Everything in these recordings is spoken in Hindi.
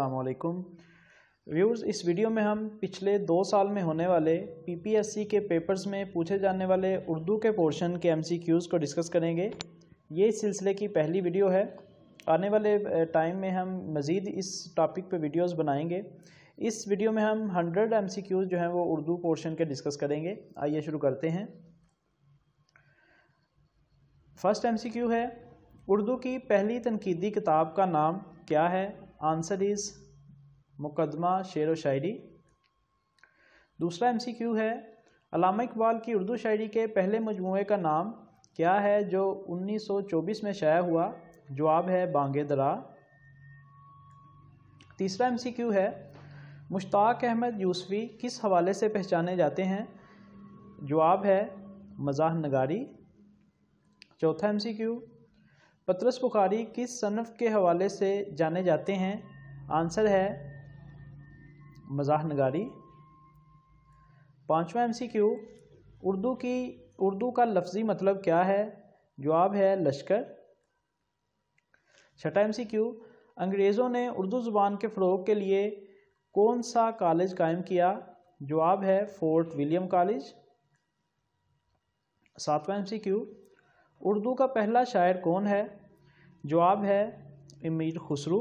अलैक्म व्यूर्स इस वीडियो में हम पिछले दो साल में होने वाले पीपीएससी के पेपर्स में पूछे जाने वाले उर्दू के पोर्शन के एमसीक्यूज़ को डिस्कस करेंगे ये इस सिलसिले की पहली वीडियो है आने वाले टाइम में हम मज़ीद इस टॉपिक पे वीडियोस बनाएंगे इस वीडियो में हम 100 एमसीक्यूज़ जो हैं वो उर्दू पोर्शन के डिस्कस करेंगे आइए शुरू करते हैं फर्स्ट क्यू है उर्दू की पहली तनकीदी किताब का नाम क्या है आंसर इज मुकदमा शेर व शायरी दूसरा एमसीक्यू है अलामा इकबाल की उर्दू शायरी के पहले मजमू का नाम क्या है जो 1924 में शाया हुआ जवाब है बांगे दरा तीसरा एमसीक्यू है मुश्ताक अहमद यूसफ़ी किस हवाले से पहचाने जाते हैं जवाब है मजाह नगारी चौथा एमसीक्यू पतरस बुखारी किस सनफ़ के हवाले से जाने जाते हैं आंसर है मजाह नगारी पाँचवा क्यू उर्दू की उर्दू का लफ्ज़ी मतलब क्या है जवाब है लश्कर छठा क्यू अंग्रेज़ों ने उर्दू ज़ुबान के फ़रोग के लिए कौन सा कॉलेज कायम किया जवाब है फोर्ट विलियम कॉलेज सातवां क्यू उर्दू का पहला शायर कौन है जवाब है इमीर खुसरू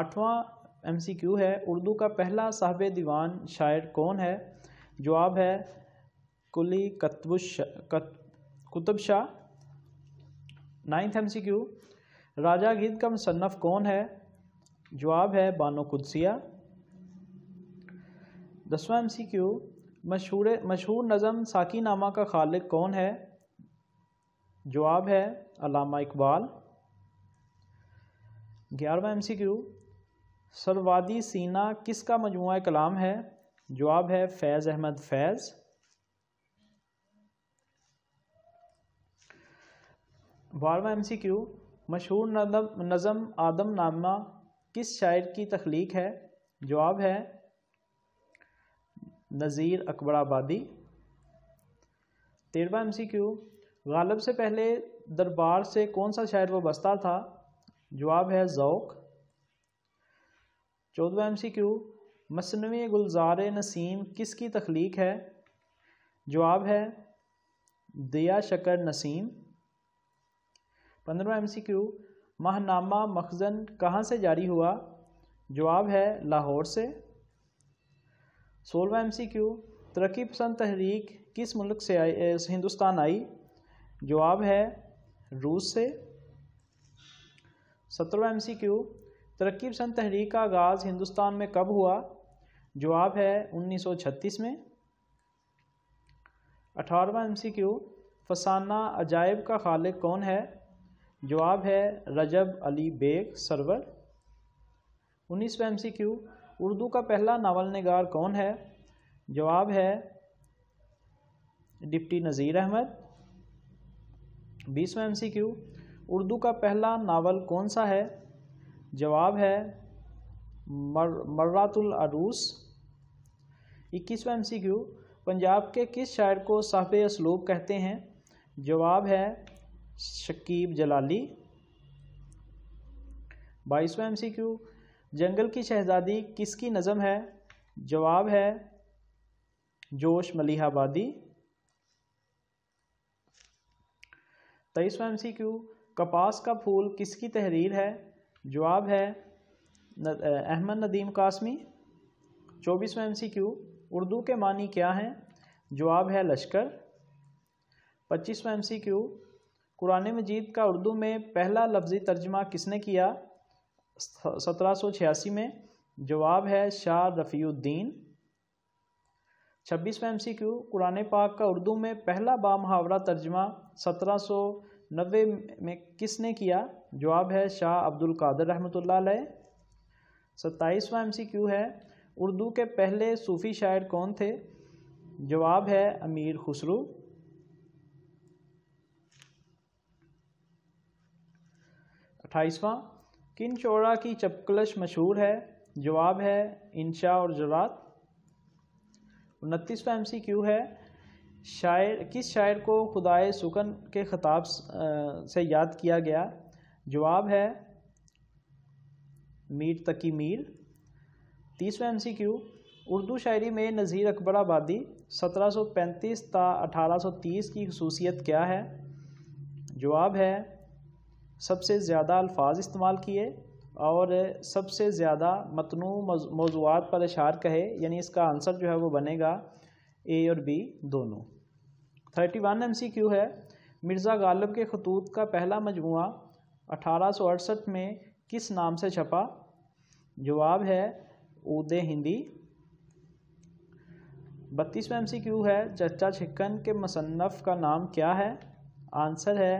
आठवां एमसीक्यू है उर्दू का पहला साहब दीवान शायर कौन है जवाब है कुली कतबुश कुतुब शाह नाइन्थ एमसीक्यू राजा गिद का मुसनफ़ कौन है जवाब है बानो कुदसिया दसवा एमसीक्यू मशहूर मशहूर नज़म साकी नामा का खालिक कौन है जवाब है अलामा इकबाल ग्यारहवा एम सी क्यू सरवादी सीना किसका मजमू कलाम है जवाब है फैज़ अहमद फैज़ बारवा एम सी क्यू मशहूर नज़म आदम नामा किस शायर की तख्लीक है जवाब है नज़ीर अकबर आबादी तेरवा एम सी क्यू गालब से पहले दरबार से कौन सा शायर बसता था जवाब है ज़ौक चौदवा एम सी क्यू मसनवी गुलजार नसीम किसकी तख्लीक है जवाब है दिया शकर नसीम पंद्रवा एम सी क्यू माहनामा मखजन कहाँ से जारी हुआ जवाब है लाहौर से सोलवा एम सी क्यू तरक्की पसंद तहरीक किस मुल्क से आई हिंदुस्तान आई जवाब है रूस से सत्रहवा एम सी क्यू तरक्की पसंद तहरीक का आगाज़ हिंदुस्तान में कब हुआ जवाब है 1936 में अठारहवा एम सी क्यू फसाना अजायब का खालिक कौन है जवाब है रजब अली बेग सरवर उन्नीसवा एम सी क्यू उर्दू का पहला नावल नगार कौन है जवाब है डिप्टी नज़ीर अहमद बीसवा क्यू उर्दू का पहला नावल कौन सा है जवाब है मर मर्रातुल अरूस इक्कीसवा क्यू पंजाब के किस शायर को साहब असलूब कहते हैं जवाब है शकीब जलाली बाईसवा क्यू जंगल की शहजादी किसकी नज़म है जवाब है जोश मलिहाबादी तेईसवा एम सी क्यू कपास का फूल किसकी तहरीर है जवाब है अहमद नदीम कासमी चौबीसवा एम सी क्यू उर्दू के मानी क्या हैं जवाब है लश्कर पच्चीसवा M C Q Quran Majeed का उर्दू में पहला लफ्ज़ी तर्जमा किसने किया सत्रह सौ छियासी में जवाब है शाह रफ़ीउद्दीन छब्बीसवा M C Q Quran Pak का उर्दू में पहला बा मुहावरा तर्जमा सत्रह सौ नबे में किसने किया जवाब है शाह अब्दुल कादर रहमतुल्लाह अलैह सत्ताईसवां एमसीक्यू है उर्दू के पहले सूफ़ी शायर कौन थे जवाब है अमीर खुसरू अट्ठाईसवा किन चौड़ा की चपकलश मशहूर है जवाब है इंशा और जरात उनतीसवा एम सी क्यू है शायर किस शायर को खुदाए सुकन के खिताब से याद किया गया जवाब है मीर तकी मीर सी क्यू उर्दू शायरी में नज़ीर अकबर आबादी 1735 ता 1830 की खसूसियत क्या है जवाब है सबसे ज़्यादा अल्फाज इस्तेमाल किए और सबसे ज़्यादा मतनू मौजूद पर इशार कहे यानी इसका आंसर जो है वो बनेगा ए और बी दोनों thirty one M C Q है मिर्ज़ा गालिब के खतूत का पहला मजमु अठारह में किस नाम से छपा जवाब है उद हिंदी बत्तीसवें एम सी क्यू है चचा छिकन के मसनफ़ का नाम क्या है आंसर है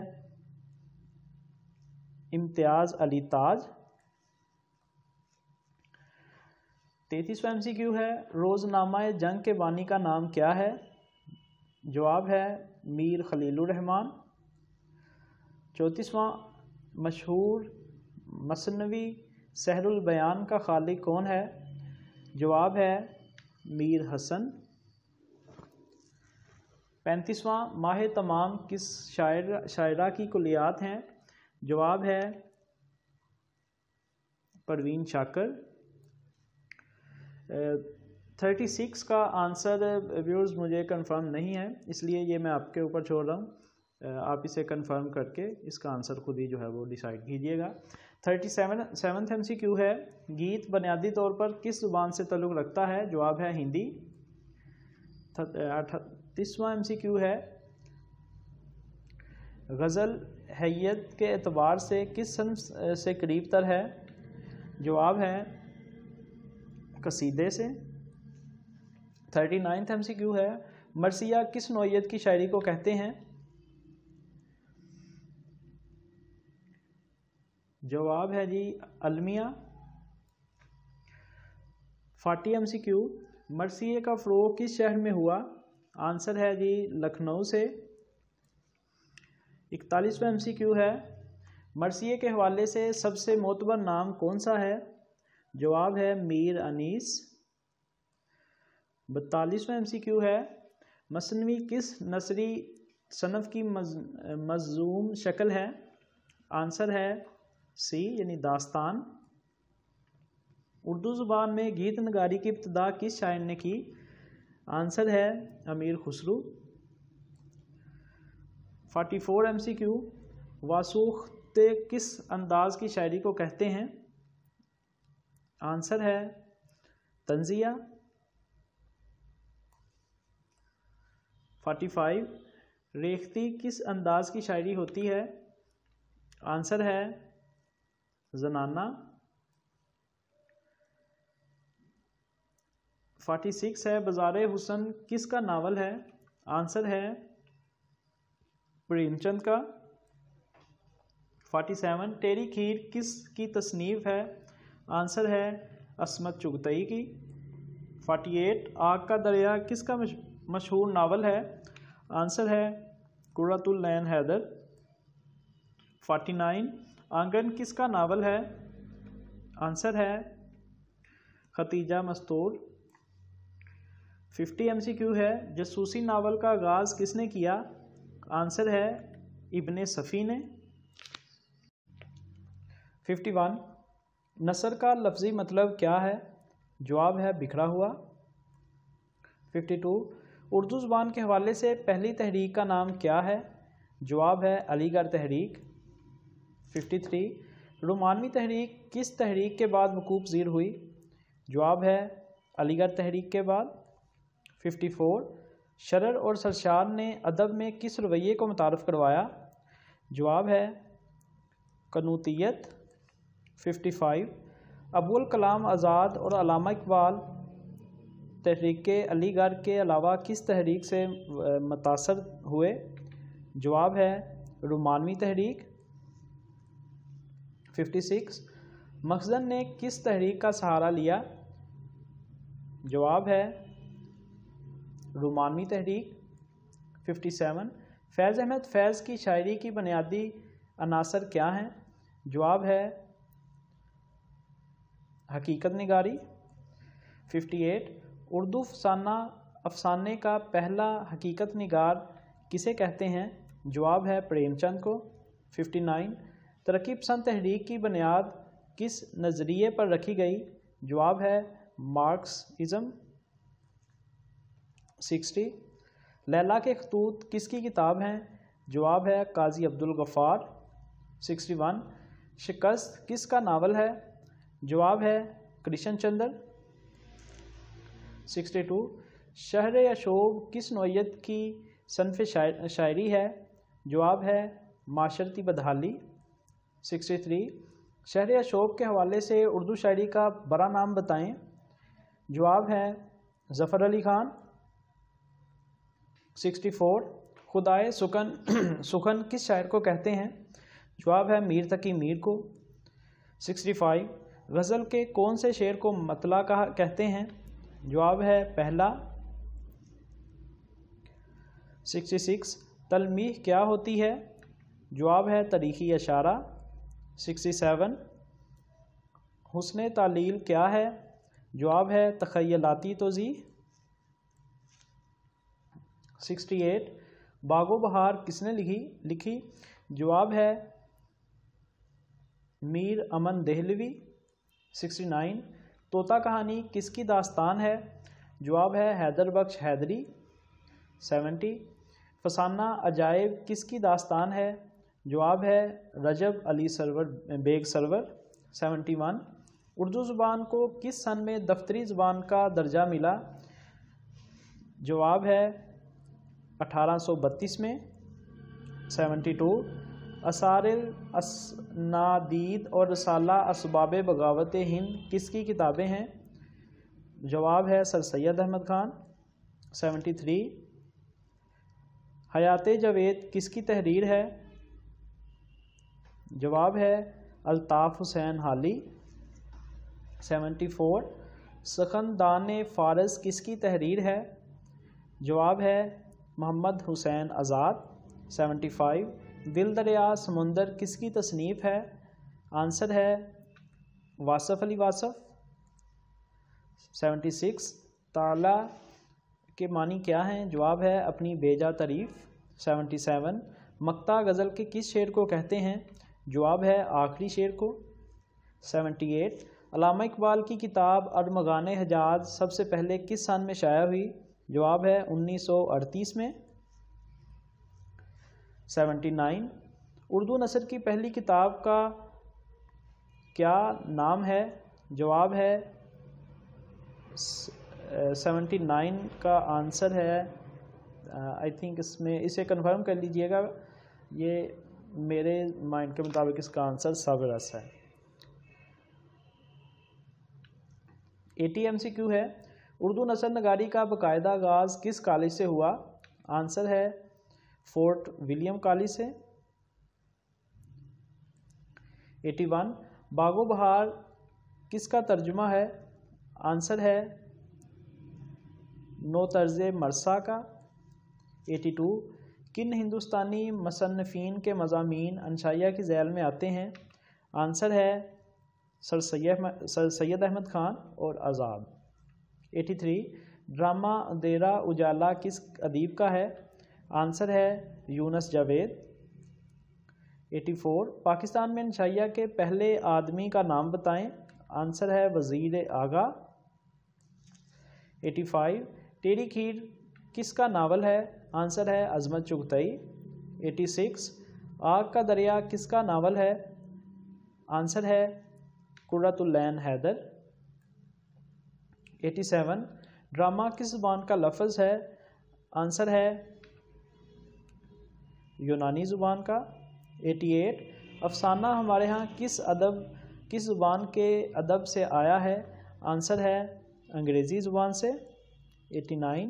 इम्तियाज़ अली ताज तैतीसवा एम है रोज़नामा जंग के बानी का नाम क्या है जवाब है मीर खलीलरहमान चौंतीसवा मशहूर मसनवी बयान का खालिक कौन है जवाब है मीर हसन पैंतीसवा माह तमाम किस शायर शायरा की कुलियात हैं जवाब है परवीन शाकर थर्टी सिक्स का आंसर व्यूर्स मुझे कंफर्म नहीं है इसलिए ये मैं आपके ऊपर छोड़ रहा हूँ आप इसे कंफर्म करके इसका आंसर खुद ही जो है वो डिसाइड कीजिएगा thirty seven seventh M C Q है गीत बुनियादी तौर पर किस जुबान से तल्लुक़ रखता है जवाब है हिंदी अठतीसवा एम सी क्यू है गज़ल हैत के एतबार से किस सन से करीब तर है जवाब है कसीदे से thirty ninth M C Q है मरसिया किस नोयत की शायरी को कहते हैं जवाब है जी अलमिया फोर्टी एम सी क्यू मरसिए का फ्लो किस शहर में हुआ आंसर है जी लखनऊ से इकतालीसवा एम सी क्यू है मरसिए के हवाले से सबसे मोतबर नाम कौन सा है जवाब है मीर अनीस बत्तालीसवा एमसीक्यू है मसनवी किस नसरी सनफ़ की मजूम शक्ल है आंसर है सी यानी दास्तान उर्दू ज़ुबान में गीत नगारी की इब्तदा किस शायर ने की आंसर है Amir Khusrau forty four M C Q वासुखते किस अंदाज की शायरी को कहते हैं आंसर है तंजिया फोर्टी फाइव रेखती किस अंदाज की शायरी होती है आंसर है जनाना फोर्टी सिक्स है बाजार हुसन किसका नावल है आंसर है प्रेमचंद का फोर्टी सेवन टेरी खीर किस की तसनीफ है आंसर है असमत चुगतई की फोर्टी एट आग का दरिया किसका मशहूर नावल है आंसर है कुरतुल नैन हैदर फोर्टी नाइन आंगन किसका नावल है आंसर है Khadija Mastoor fifty M C Q है जसूसी नावल का आगाज़ किसने किया आंसर है इब्ने सफ़ी ने फिफ्टी वन नसर का लफ्ज़ी मतलब क्या है जवाब है बिखरा हुआ 52 उर्दू ज़बान के हवाले से पहली तहरीक का नाम क्या है जवाब है अलीगढ़ तहरीक 53 रोमानवी तहरीक किस तहरीक के बाद वकूफ़ ज़ीर हुई जवाब है अलीगढ़ तहरीक के बाद 54 शरर और सरशार ने अदब में किस रवैये को मुतारफ़ करवाया जवाब है कनूतीत 55 अबुल कलाम आज़ाद और अलामा इकबाल तहरीक अलीगढ़ के अलावा किस तहरीक से मुतासर हुए जवाब है रोमानवी तहरीक 56 मखजन ने किस तहरीक का सहारा लिया जवाब है रोमानवी तहरीक 57 फैज़ अहमद फैज़ की शायरी की बुनियादी अनासर क्या हैं जवाब है हकीकत नगारी 58 उर्दू अफसाना अफसाने का पहला हकीकत नगार किसे कहते हैं जवाब है प्रेमचंद को 59 तरक्की पसंद तहरीक की बुनियाद किस नज़रिए पर रखी गई जवाब है मार्क्सज़म 60 लैला के खतूत किसकी किताब हैं जवाब है काजी अब्दुल गफ़ार 61 शिकस्त किस का नावल है जवाब है कृष्ण चंद्र सिक्सटी टू शहर अशोक किस नोयत की सनफ शायर, शायरी है जवाब है माशरती बदहाली सिक्सटी थ्री शहर अशोक के हवाले से उर्दू शायरी का बड़ा नाम बताएं जवाब है ज़फ़र अली खान सिक्सटी फोर खुदाए सुखन सुखन किस शायर को कहते हैं जवाब है मीर तकी मीर को सिक्सटी फाइव गज़ल के कौन से शेर को मतला कहा कहते हैं जवाब है पहला सिक्सटी सिक्स तलमीह क्या होती है जवाब है तारीखी अशारा सिक्सटी सेवन हसन तालील क्या है जवाब है तखयलाती तोज़ी सिक्सटी एट बागो बहार किसने लिखी लिखी जवाब है मीर अमन दहलवी सिक्सटी नाइन तोता कहानी किसकी दास्तान है जवाब है हैदर बख्श हैदरी सेवेंटी फसाना अजायब किसकी दास्तान है जवाब है रजब अली सरवर बेग सरवर सेवेंटी वन उर्दू ज़ुबान को किस सन में दफ्तरी ज़ुबान का दर्जा मिला जवाब है अठारह सौ बत्तीस में सेवेंटी टू असारिल असनादीद और रसाला असबाब बगावत हिंद किसकी किताबें हैं जवाब है sir Syed Ahmad Khan seventy three Hayat Javed किसकी तहरीर है जवाब है अलताफ़ हुसैन हाली सेवेंटी फोर सखनदान फ़ारस किसकी तहरीर है जवाब है मोहम्मद हुसैन आज़ाद सेवेंटी फाइव दिल दरिया समुंदर किसकी तसनीफ़ है आंसर है वासफ़ अली वासफ़ सेवेंटी सिक्स ताला के मानी क्या हैं जवाब है अपनी बेजा तरीफ़ सेवेंटी सेवन मक्ता गज़ल के किस शेर को कहते हैं जवाब है आखिरी शेर को सेवेंटी एट अलामा इकबाल की किताब अरमगान हजाज सबसे पहले किस सन में शाया हुई जवाब है उन्नीस सौ अड़तीस में 79 उर्दू नसर की पहली किताब का क्या नाम है जवाब है 79 का आंसर है आई uh, थिंक इसमें इसे कंफर्म कर लीजिएगा ये मेरे माइंड के मुताबिक इसका आंसर सबरस है eighty M C Q है उर्दू नसर नगारी का बाकायदा आगाज़ किस कॉलेज से हुआ आंसर है फोर्ट विलियम कॉलेज है वन बागो बहार किसका तर्जुमा है आंसर है नो तर्ज मरसा का एटी टू किन हिंदुस्तानी मसनफ़ीन के मजामी अनशाया की जैल में आते हैं आंसर है सर सैद सर सैद अहमद खान और आज़ाद एटी थ्री ड्रामा देरा उजाला किस अदीब का है आंसर है यूनस जावेद 84 पाकिस्तान में इंशाइया के पहले आदमी का नाम बताएं आंसर है वज़ीर आगा 85 टेरी खीर किसका नावल है आंसर है अजमत चुगतई 86 आग का दरिया किसका नावल है आंसर है कुरतुल्लैन हैदर 87 ड्रामा किस जबान का लफज है आंसर है यूनानी ज़ुबान का 88 अफसाना हमारे यहाँ किस अदब किस ज़ुबान के अदब से आया है आंसर है अंग्रेज़ी ज़ुबान से 89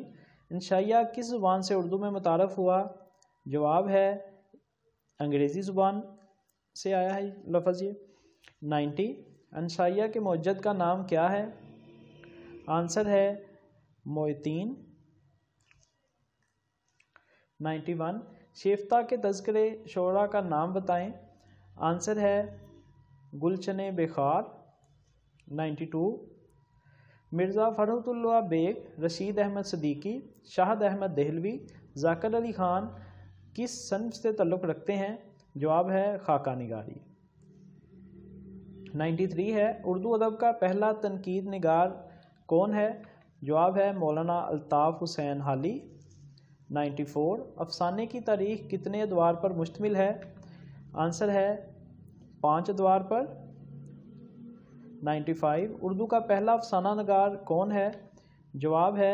इनशाया किस ज़ुबान से उर्दू में मुतारफ़ हुआ जवाब है अंग्रेज़ी ज़ुबान से आया है लफज ये 90 अनशाया के मौजद का नाम क्या है आंसर है मोतीन 91 शेफ्ता के तस्करे शोरा का नाम बताएं आंसर है गुलशन बेखार 92 मिर्ज़ा फ़रहतुल्ला बेग रशीद अहमद सदीकी शाहद अहमद दहलवी जाकर अली खान किस सन से तल्लुक़ रखते हैं जवाब है खाका निगारी 93 है उर्दू अदब का पहला तनकीद निगार कौन है जवाब है मौलाना अल्ताफ़ हुसैन हाली 94 अफसाने की तारीख कितने द्वार पर मुश्तमिल है आंसर है पांच द्वार पर 95 उर्दू का पहला अफसाना नगार कौन है जवाब है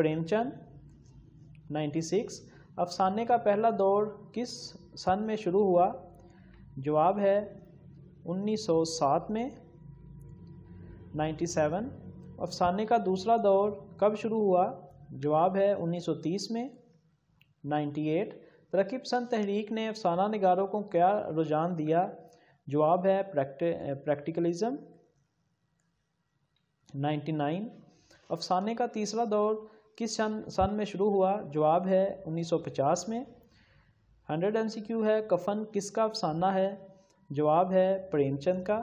प्रेमचंद 96 अफसाने का पहला दौर किस सन में शुरू हुआ जवाब है 1907 में 97 अफसाने का दूसरा दौर कब शुरू हुआ जवाब है 1930 में 98 रकीब सन तहरीक ने अफसाना नगारों को क्या रुझान दिया जवाब है प्रैक्ट प्रैक्टिकलिज़म 99 अफसाने का तीसरा दौर किस सन सन में शुरू हुआ जवाब है 1950 में हंड्रेड एमसीक्यू सी क्यू है कफन किसका अफसाना है जवाब है प्रेमचंद का